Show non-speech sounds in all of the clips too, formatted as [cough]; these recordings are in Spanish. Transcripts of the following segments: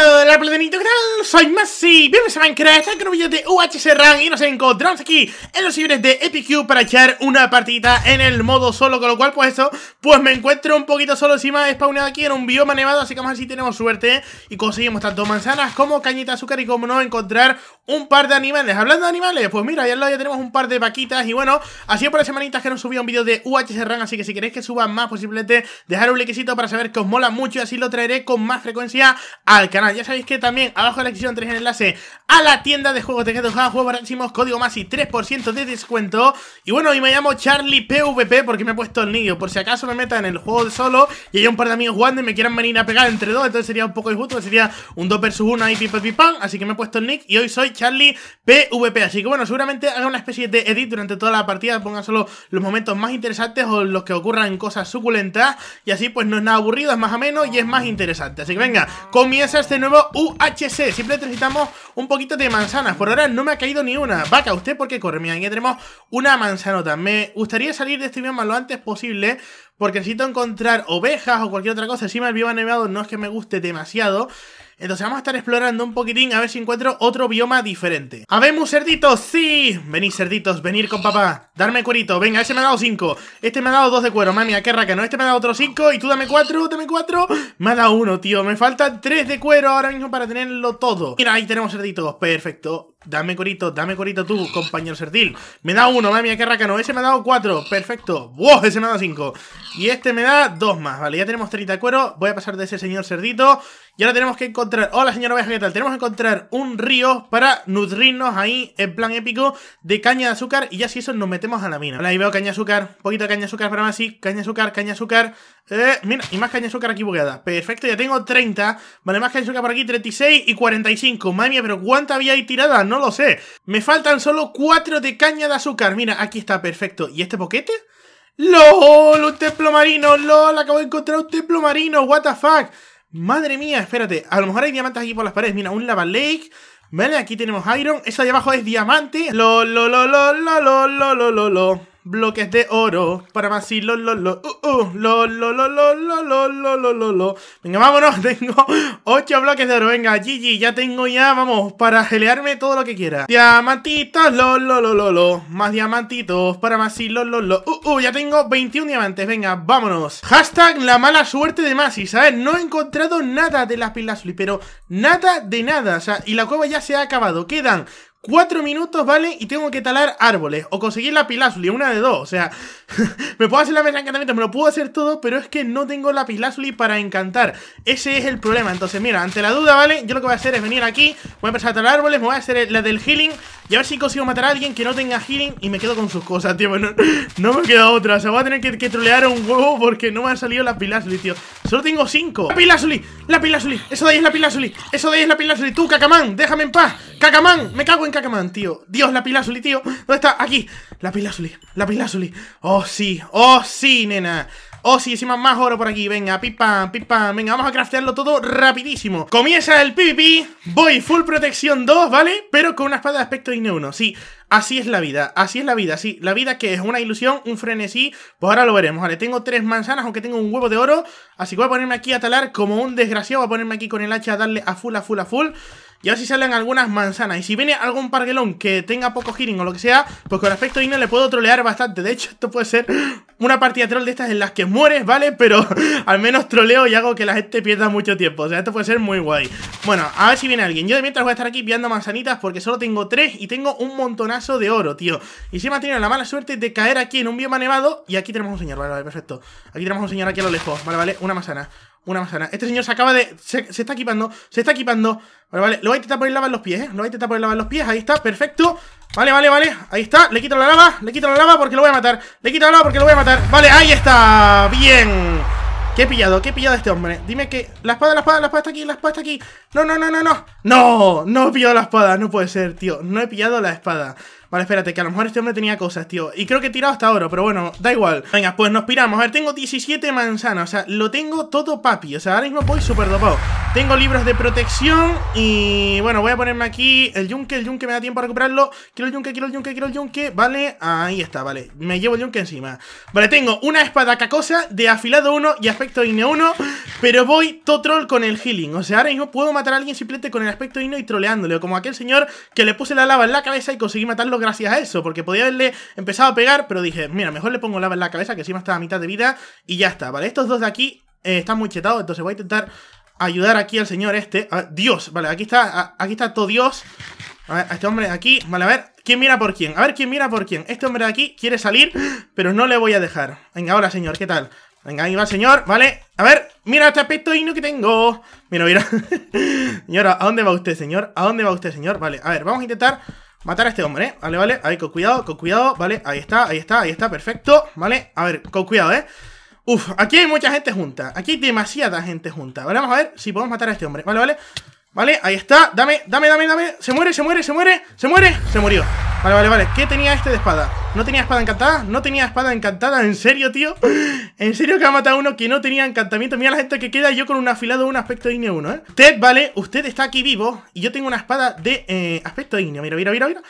Hola, platanito, ¿qué tal? Soy Masi, bienvenidos a Minecraft, aquí con un de UHC Run y nos encontramos aquí en los ciberes de EPQ para echar una partidita en el modo solo, con lo cual, pues eso, pues me encuentro un poquito solo encima de spawnado aquí en un bioma nevado, así que vamos a ver si tenemos suerte y conseguimos tanto manzanas como cañita de azúcar y como no encontrar un par de animales. Hablando de animales, pues mira, ya al ya tenemos un par de vaquitas. Y bueno, ha sido por las semanitas que no subí un vídeo de UHC Run. Así que si queréis que suba más, Posiblemente dejar un likecito para saber que os mola mucho. Y así lo traeré con más frecuencia al canal. Ya sabéis que también abajo en la descripción tenéis el enlace a la tienda de juegos de Juego. Juegos baratísimos, código más y 3% de descuento. Y bueno, y me llamo Charlie PVP porque me he puesto el nick Por si acaso me metan en el juego de solo y hay un par de amigos jugando y me quieran venir a pegar entre dos. Entonces sería un poco injusto. Sería un 2 vs 1 y pipa Así que me he puesto el nick y hoy soy Charlie PvP. Así que bueno, seguramente haga una especie de edit durante toda la partida, ponga solo los momentos más interesantes o los que ocurran cosas suculentas. Y así pues no es nada aburrido, es más ameno y es más interesante. Así que venga, comienza este nuevo UHC. Siempre necesitamos un poquito de manzanas. Por ahora no me ha caído ni una. Vaca, usted por qué corre. Mira, aquí tenemos una manzanota. Me gustaría salir de este bioma lo antes posible. Porque necesito encontrar ovejas o cualquier otra cosa. Encima el bioma nevado no es que me guste demasiado. Entonces vamos a estar explorando un poquitín a ver si encuentro otro bioma diferente. ¡Habemos cerditos! ¡Sí! Venid, cerditos, venir con papá. Darme cuerito. Venga, ese me ha dado 5. Este me ha dado dos de cuero. Mami, qué raca, ¿no? Este me ha dado otro cinco, Y tú dame cuatro, dame cuatro. Me ha dado 1, tío. Me faltan tres de cuero ahora mismo para tenerlo todo. Mira, ahí tenemos cerditos. Perfecto. Dame corito, dame corito tú, compañero cerdil. Me da uno, mami, qué ¿no? Ese me ha dado cuatro, perfecto. ¡Wow! Ese me ha dado cinco. Y este me da dos más, vale. Ya tenemos 30 de cuero. Voy a pasar de ese señor cerdito. Y ahora tenemos que encontrar... Hola, señora Oveja, ¿qué tal? Tenemos que encontrar un río para nutrirnos ahí, en plan épico, de caña de azúcar. Y ya si eso, nos metemos a la mina. ahí veo caña de azúcar. poquito de caña de azúcar para más así. Caña de azúcar, caña de azúcar. Eh, mira, y más caña de azúcar aquí bugueada. Perfecto, ya tengo 30. Vale, más caña de azúcar por aquí, 36 y 45. Madre mía, pero ¿cuánta había ahí tirada? No lo sé. Me faltan solo 4 de caña de azúcar. Mira, aquí está, perfecto. ¿Y este poquete ¡LOL! ¡Un templo marino! ¡LOL! Acabo de encontrar un templo marino. ¡What the fuck! Madre mía, espérate. A lo mejor hay diamantes aquí por las paredes. Mira, un lava lake. Vale, aquí tenemos iron. Eso de abajo es diamante. Lo, lo, lo, lo, lo, lo, lo, lo, lo bloques de oro para más lo lo lo uh, uh, lo lo venga vámonos tengo 8 bloques de oro venga GG ya tengo ya vamos para gelearme todo lo que quiera diamantitos lo lo lo lo más diamantitos para más lolo lo lo uh, uh, ya tengo 21 diamantes venga vámonos hashtag la mala suerte de Masi ¿sabes? no he encontrado nada de las pilas pero nada de nada o sea y la cueva ya se ha acabado quedan cuatro minutos, ¿vale? Y tengo que talar árboles o conseguir la pilazuli, una de dos. O sea, [laughs] me puedo hacer la mesa encantamiento, me lo puedo hacer todo, pero es que no tengo la pilazuli para encantar. Ese es el problema. Entonces, mira, ante la duda, ¿vale? Yo lo que voy a hacer es venir aquí, voy a empezar a talar árboles, me voy a hacer la del healing y a ver si consigo matar a alguien que no tenga healing y me quedo con sus cosas, tío. [laughs] No, me queda otra. se va a tener que, trolear un huevo porque no me han salido las pilas, tío. Solo tengo cinco. La pilazuli, la pilazuli. Eso de ahí es la pila Eso de ahí es la pilazuli. Tú, cacamán, déjame en paz. Cacamán, me cago en cacamán, tío. Dios, la pilazuli, tío. ¿Dónde está? Aquí. La pila, pilazuli, la pila, pilazuli. Oh, sí, oh, sí, nena. Oh, sí, encima más oro por aquí. Venga, pipa, pipa, Venga, vamos a craftearlo todo rapidísimo. Comienza el PvP. Voy full protección 2, ¿vale? Pero con una espada de aspecto INE 1. Sí, así es la vida. Así es la vida. Sí, la vida que es una ilusión, un frenesí. Pues ahora lo veremos. Vale, tengo tres manzanas, aunque tengo un huevo de oro. Así que voy a ponerme aquí a talar como un desgraciado. Voy a ponerme aquí con el hacha a darle a full, a full, a full. Y a si salen algunas manzanas. Y si viene algún parguelón que tenga poco healing o lo que sea, pues con aspecto INE le puedo trolear bastante. De hecho, esto puede ser una partida troll de estas en las que mueres, ¿vale? Pero [laughs] al menos troleo y hago que la gente pierda mucho tiempo. O sea, esto puede ser muy guay. Bueno, a ver si viene alguien. Yo de mientras voy a estar aquí pillando manzanitas porque solo tengo tres y tengo un montonazo de oro, tío. Y si me ha tenido la mala suerte de caer aquí en un bioma nevado. Y aquí tenemos un señor, vale, vale, perfecto. Aquí tenemos un señor aquí a lo lejos, vale, vale, una manzana una manzana Este señor se acaba de. Se, está equipando, se está equipando. Vale, vale. Lo voy a intentar poner lava en los pies, ¿eh? Lo voy a intentar poner lava en los pies. Ahí está, perfecto. Vale, vale, vale. Ahí está. Le quito la lava, le quito la lava porque lo voy a matar. Le quito la lava porque lo voy a matar. Vale, ahí está. Bien. ¿Qué he pillado? ¿Qué he pillado este hombre? Dime que... La espada, la espada, la espada está aquí, la espada está aquí No, no, no, no, no No, no he pillado la espada, no puede ser, tío No he pillado la espada Vale, espérate, que a lo mejor este hombre tenía cosas, tío. Y creo que he tirado hasta oro, pero bueno, da igual. Venga, pues nos piramos. A ver, tengo 17 manzanas. O sea, lo tengo todo papi. O sea, ahora mismo voy súper dopado. Tengo libros de protección y... Bueno, voy a ponerme aquí el yunque. El yunque me da tiempo a recuperarlo. Quiero el yunque, quiero el yunque, quiero el yunque. Vale, ahí está, vale. Me llevo el yunque encima. Vale, tengo una espada cacosa de afilado 1 y aspecto INE 1. Pero voy todo troll con el healing. O sea, ahora mismo puedo matar a alguien simplemente con el aspecto INE y troleándole. O como aquel señor que le puse la lava en la cabeza y conseguí matarlo gracias a eso, porque podía haberle empezado a pegar, pero dije, mira, mejor le pongo lava en la cabeza, que encima está a mitad de vida, y ya está, ¿vale? Estos dos de aquí eh, están muy chetados, entonces voy a intentar ayudar aquí al señor este. A Dios, vale, aquí está, aquí está todo Dios. A ver, a este hombre de aquí, vale, a ver, ¿quién mira por quién? A ver, ¿quién mira por quién? Este hombre de aquí quiere salir, pero no le voy a dejar. Venga, ahora, señor, ¿qué tal? Venga, ahí va el señor, vale. A ver, mira este aspecto digno que tengo. Mira, mira. [laughs] señora, ¿a dónde va usted, señor? ¿A dónde va usted, señor? Vale, a ver, vamos a intentar Matar a este hombre, ¿eh? Vale, vale, ahí con cuidado, con cuidado, vale, ahí está, ahí está, ahí está, perfecto, vale, a ver, con cuidado, ¿eh? Uf, aquí hay mucha gente junta, aquí hay demasiada gente junta, vale, vamos a ver si podemos matar a este hombre, vale, vale Vale, ahí está, dame, dame, dame, dame Se muere, se muere, se muere, se muere, se murió Vale, vale, vale, ¿qué tenía este de espada? ¿No tenía espada encantada? ¿No tenía espada encantada? ¿En serio, tío? [gasps] ¿En serio que ha matado a uno que no tenía encantamiento? Mira la gente que queda yo con un afilado un aspecto igneo 1, ¿eh? Usted, vale, usted está aquí vivo Y yo tengo una espada de eh, aspecto igneo Mira, mira, mira, mira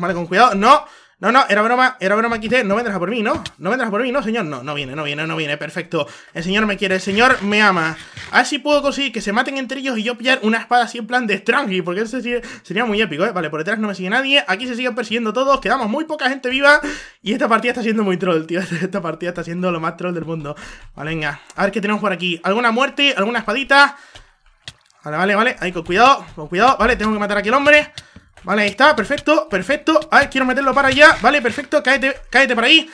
Vale, con cuidado, no no, no, era broma, era broma, Quité. No vendrás por mí, ¿no? No vendrás por mí, ¿no, señor? No, no viene, no viene, no viene. Perfecto. El señor me quiere, el señor me ama. A ver si puedo conseguir que se maten entre ellos y yo pillar una espada así en plan de Strangy, porque eso sería muy épico, ¿eh? Vale, por detrás no me sigue nadie. Aquí se siguen persiguiendo todos. Quedamos muy poca gente viva. Y esta partida está siendo muy troll, tío. [laughs] Esta partida está siendo lo más troll del mundo. Vale, venga. A ver qué tenemos por aquí. ¿Alguna muerte? ¿Alguna espadita? Vale, vale, vale. Ahí, con cuidado, con cuidado. Vale, tengo que matar aquí al hombre. Vale, ahí está, perfecto, perfecto A ver, quiero meterlo para allá, vale, perfecto Cáete, cáete para ahí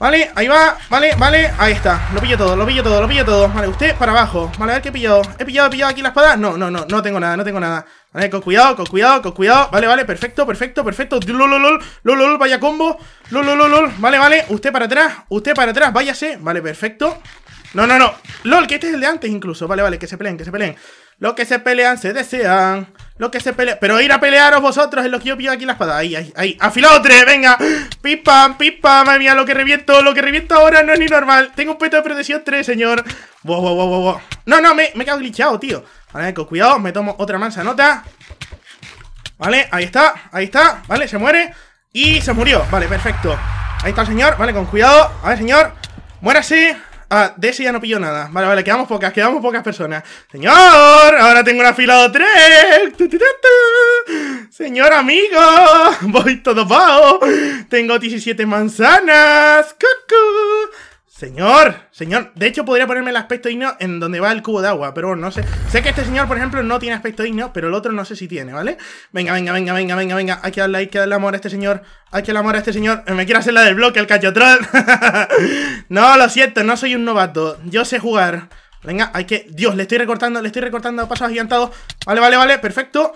Vale, ahí va, vale, vale, ahí está Lo pillo todo, lo pillo todo, lo pillo todo Vale, usted para abajo, vale, a ver qué he pillado ¿He pillado, he pillado aquí la espada? No, no, no, no tengo nada, no tengo nada Vale, con cuidado, con cuidado, con cuidado Vale, vale, perfecto, perfecto, perfecto Lololol, lololol, vaya combo Lololol, vale, vale, usted para atrás Usted para atrás, váyase, vale, perfecto No, no, no, lol, que este es el de antes incluso Vale, vale, que se peleen, que se peleen lo que se pelean se desean. Lo que se pelean Pero ir a pelearos vosotros es lo que yo pido aquí la espada. Ahí, ahí, ahí. Afilado 3, venga. Pipa, pipa, madre mía, lo que reviento, lo que reviento ahora no es ni normal. Tengo un peto de protección 3, señor. No, no, me, me quedado glitchado, tío. Vale, con cuidado, me tomo otra mansa nota. Vale, ahí está, ahí está. Vale, se muere. Y se murió. Vale, perfecto. Ahí está el señor. Vale, con cuidado. A ver, señor. Muérase. Ah, de ese ya no pillo nada. Vale, vale, quedamos pocas, quedamos pocas personas. Señor, ahora tengo una fila de tres. Señor amigo, [laughs] voy todo pa'o! Tengo 17 manzanas. ¡Cucu! Señor, señor. De hecho, podría ponerme el aspecto digno en donde va el cubo de agua, pero no sé. Sé que este señor, por ejemplo, no tiene aspecto digno, pero el otro no sé si tiene, ¿vale? Venga, venga, venga, venga, venga, venga. Hay que darle, hay que darle amor a este señor. Hay que darle amor a este señor. Me quiero hacer la del bloque, el cachotrol. [laughs] no, lo siento, no soy un novato. Yo sé jugar. Venga, hay que... Dios, le estoy recortando, le estoy recortando pasos agigantados. Vale, vale, vale, perfecto.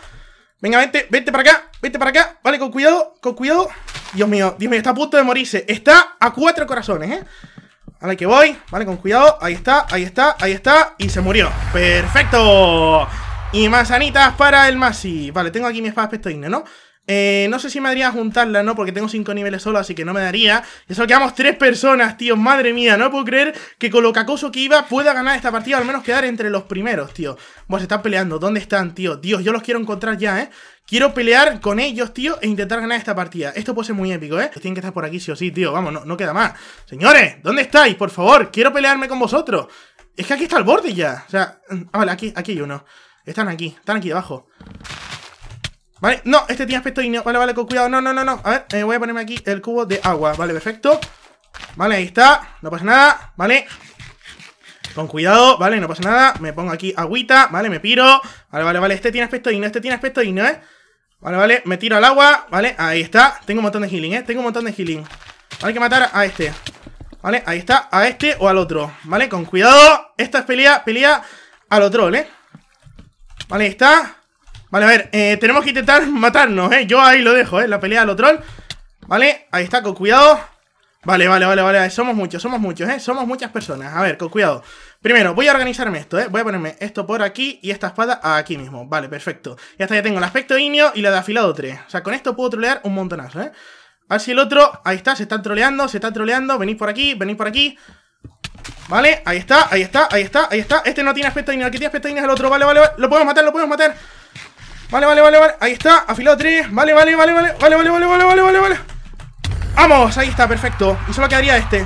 Venga, vente, vente para acá, vente para acá. Vale, con cuidado, con cuidado. Dios mío, dime, está a punto de morirse. Está a cuatro corazones, ¿eh? la que voy. Vale, con cuidado. Ahí está, ahí está, ahí está. Y se murió. ¡Perfecto! Y manzanitas para el Masi. Vale, tengo aquí mi espada ¿no? Eh, no sé si me daría a juntarla, ¿no? Porque tengo cinco niveles solo, así que no me daría. Y solo quedamos tres personas, tío. Madre mía, no puedo creer que con lo acoso que iba pueda ganar esta partida, al menos quedar entre los primeros, tío. Bueno, se están peleando. ¿Dónde están, tío? Dios, yo los quiero encontrar ya, ¿eh? Quiero pelear con ellos, tío, e intentar ganar esta partida. Esto puede ser muy épico, ¿eh? Tienen que estar por aquí, sí o sí, tío. Vamos, no, queda más. Señores, ¿dónde estáis? Por favor, quiero pelearme con vosotros. Es que aquí está el borde ya. O sea, mm, ah, vale, aquí, aquí hay uno. Están aquí, están aquí debajo. Vale, no, este tiene aspecto inno Vale, vale, con cuidado. No, no, no, no. A ver, eh, voy a ponerme aquí el cubo de agua. Vale, perfecto. Vale, ahí está. No pasa nada. Vale. Con cuidado, vale, no pasa nada. Me pongo aquí agüita, vale, me piro. Vale, vale, vale. Este tiene aspecto no este tiene aspecto no ¿eh? Vale, vale, me tiro al agua, vale, ahí está. Tengo un montón de healing, ¿eh? Tengo un montón de healing. Vale, hay que matar a este. Vale, ahí está, a este o al otro. Vale, con cuidado. Esta es pelea, pelea al otro, ¿eh? Vale, ahí está. Vale, a ver, eh, tenemos que intentar matarnos, ¿eh? Yo ahí lo dejo, ¿eh? La pelea de los troll. Vale, ahí está, con cuidado. Vale, vale, vale, vale. Somos muchos, somos muchos, ¿eh? Somos muchas personas. A ver, con cuidado. Primero, voy a organizarme esto, ¿eh? Voy a ponerme esto por aquí y esta espada aquí mismo. Vale, perfecto. Y hasta ya tengo el aspecto inio y la de afilado 3. O sea, con esto puedo trolear un montonazo, ¿eh? A ver si el otro... Ahí está, se están troleando, se está troleando. Venid por aquí, venid por aquí. Vale, ahí está, ahí está, ahí está, ahí está. Este no tiene aspecto inio, aquí tiene aspecto inio el otro. Vale, vale, vale. Lo podemos matar, lo podemos matar. Vale, vale, vale, vale. Ahí está, afilado 3. Vale, vale, vale, vale, vale, vale, vale, vale, vale, vale, ¡Vamos! Ahí está, perfecto. Y solo quedaría este.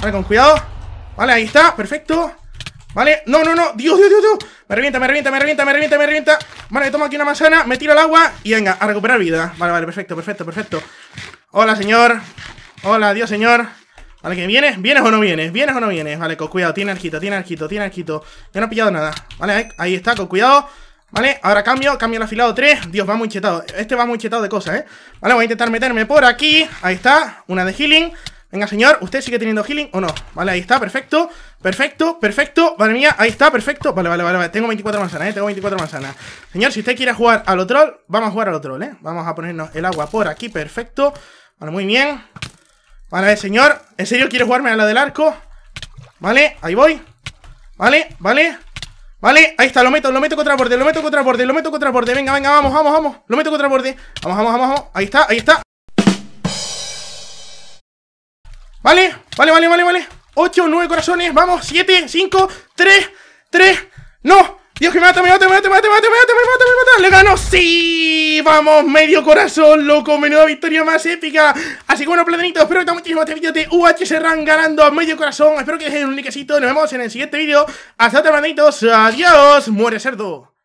Vale, con cuidado. Vale, ahí está, perfecto. Vale, no, no, no. Dios, Dios, Dios, Dios. Me revienta, me revienta, me revienta, me revienta, me revienta. Vale, tomo aquí una manzana, me tiro al agua y venga, a recuperar vida. Vale, vale, perfecto, perfecto, perfecto. Hola, señor. Hola, Dios, señor. Vale, que vienes, vienes o no vienes, vienes o no vienes. Vale, con cuidado, tiene arquito, tiene arquito, tiene arquito. Ya no he pillado nada. Vale, ahí está, con cuidado. Vale, ahora cambio, cambio el afilado 3 Dios, va muy chetado, este va muy chetado de cosas, eh Vale, voy a intentar meterme por aquí Ahí está, una de healing Venga, señor, ¿usted sigue teniendo healing o no? Vale, ahí está, perfecto, perfecto, perfecto Vale, mía, ahí está, perfecto Vale, vale, vale, vale. tengo 24 manzanas, eh, tengo 24 manzanas Señor, si usted quiere jugar al otro Vamos a jugar al otro troll, eh Vamos a ponernos el agua por aquí, perfecto Vale, muy bien Vale, señor, ¿en serio quiere jugarme a la del arco? Vale, ahí voy Vale, vale Vale, ahí está, lo meto, lo meto contra borde, lo meto contra borde, lo meto contra borde Venga, venga, vamos, vamos, vamos Lo meto contra borde Vamos, vamos, vamos, vamos Ahí está, ahí está Vale, vale, vale, vale, vale 8, 9 corazones, vamos 7, 5, 3, 3 No, Dios que me mata, me mata, me mata, me mata, me mata, me mata, me mata, me mata. Le ganó. Sí, vamos, medio corazón, loco. Menuda victoria más épica. Así que bueno, platanitos, espero que te haya muchísimo este vídeo de UH Run ganando a medio corazón. Espero que dejen un likecito. Nos vemos en el siguiente vídeo. Hasta otra, platanitos. Adiós. Muere cerdo.